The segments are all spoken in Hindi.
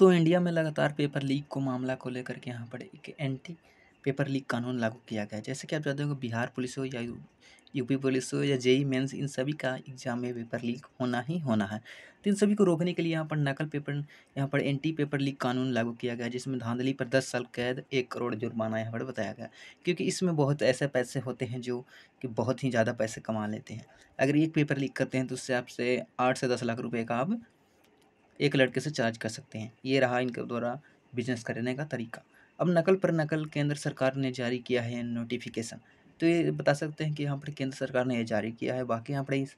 तो इंडिया में लगातार पेपर लीक को मामला को लेकर के यहाँ पर एक एंटी पेपर लीक कानून लागू किया गया जैसे कि आप जानते हो बिहार पुलिस हो या यूपी पुलिस हो या जेई मेंस इन सभी का एग्जाम में पेपर लीक होना ही होना है तो इन सभी को रोकने के लिए यहाँ पर नकल पेपर यहाँ पर एंटी पेपर लीक कानून लागू किया गया जिसमें धांधली पर दस साल कैद एक करोड़ जुर्माना यहाँ पर बताया गया क्योंकि इसमें बहुत ऐसे पैसे होते हैं जो कि बहुत ही ज़्यादा पैसे कमा लेते हैं अगर एक पेपर लीक करते हैं तो उससे आपसे आठ से दस लाख रुपये का आप एक लड़के से चार्ज कर सकते हैं ये रहा इनके द्वारा बिजनेस करने का तरीका अब नकल पर नकल केंद्र सरकार ने जारी किया है नोटिफिकेशन तो ये बता सकते हैं कि यहाँ पर केंद्र सरकार ने ये जारी किया है बाकी यहाँ पर इस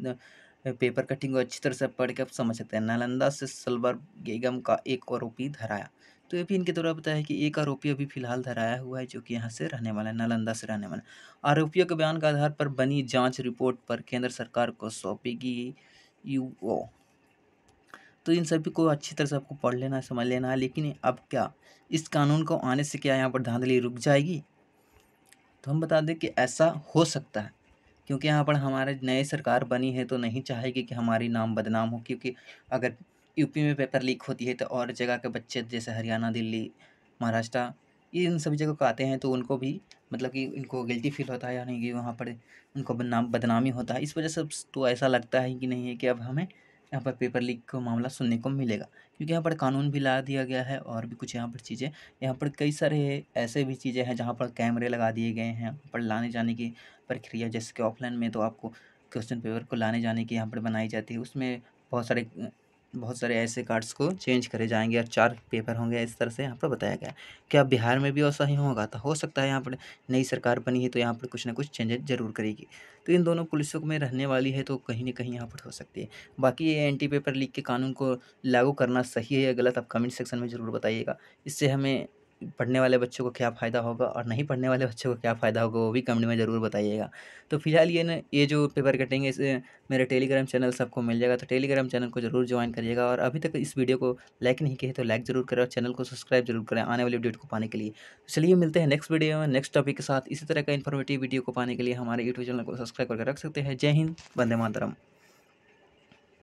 पेपर कटिंग को अच्छी तरह से पढ़ के आप समझ सकते हैं नालंदा से सलवर बेगम का एक आरोपी धराया तो ये भी इनके द्वारा बताया है कि एक आरोपी अभी फिलहाल धराया हुआ है जो कि यहाँ से रहने वाला है नालंदा से रहने वाला है आरोपियों के बयान के आधार पर बनी जांच रिपोर्ट पर केंद्र सरकार को सौंपेगी यू तो इन सभी को अच्छी तरह से आपको पढ़ लेना है समझ लेना है लेकिन अब क्या इस कानून को आने से क्या यहाँ पर धांधली रुक जाएगी तो हम बता दें कि ऐसा हो सकता है क्योंकि यहाँ पर हमारे नए सरकार बनी है तो नहीं चाहेगी कि हमारी नाम बदनाम हो क्योंकि अगर यूपी में पेपर लीक होती है तो और जगह के बच्चे जैसे हरियाणा दिल्ली महाराष्ट्र ये इन सभी जगह को आते हैं तो उनको भी मतलब कि इनको गिल्टी फील होता है यानी कि वहाँ पर उनको बदनाम बदनामी होता है इस वजह से तो ऐसा लगता है कि नहीं है कि अब हमें यहाँ पर पेपर लीक का मामला सुनने को मिलेगा क्योंकि यहाँ पर कानून भी ला दिया गया है और भी कुछ यहाँ पर चीज़ें यहाँ पर कई सारे ऐसे भी चीज़ें हैं जहाँ पर कैमरे लगा दिए गए हैं पर लाने जाने की प्रक्रिया जैसे कि ऑफलाइन में तो आपको क्वेश्चन पेपर को लाने जाने की यहाँ पर बनाई जाती है उसमें बहुत सारे बहुत सारे ऐसे कार्ड्स को चेंज करे जाएंगे और चार पेपर होंगे इस तरह से यहाँ पर बताया गया क्या बिहार में भी ऐसा ही होगा तो हो सकता है यहाँ पर नई सरकार बनी है तो यहाँ पर कुछ ना कुछ चेंजेज जरूर करेगी तो इन दोनों पुलिसों में रहने वाली है तो कहीं ना कहीं यहाँ पर हो सकती है बाकी ये एंटी पेपर लीक के कानून को लागू करना सही है या गलत आप कमेंट सेक्शन में ज़रूर बताइएगा इससे हमें पढ़ने वाले बच्चों को क्या फ़ायदा होगा और नहीं पढ़ने वाले बच्चों को क्या फ़ायदा होगा वो भी कमेंट में ज़रूर बताइएगा तो फिलहाल ये ना ये जो पेपर कटिंग है इसे मेरे टेलीग्राम चैनल सबको मिल जाएगा तो टेलीग्राम चैनल को ज़रूर ज्वाइन करिएगा और अभी तक इस वीडियो को लाइक नहीं किए तो लाइक ज़रूर करें और चैनल को सब्सक्राइब जरूर करें आने वाली अपडेट को पाने के लिए तो चलिए मिलते हैं नेक्स्ट वीडियो में नेक्स्ट टॉपिक के साथ इसी तरह का इन्फॉर्मेटिव वीडियो को पाने के लिए हमारे यूट्यूब चैनल को सब्सक्राइब करके रख सकते हैं जय हिंद वंदे मातरम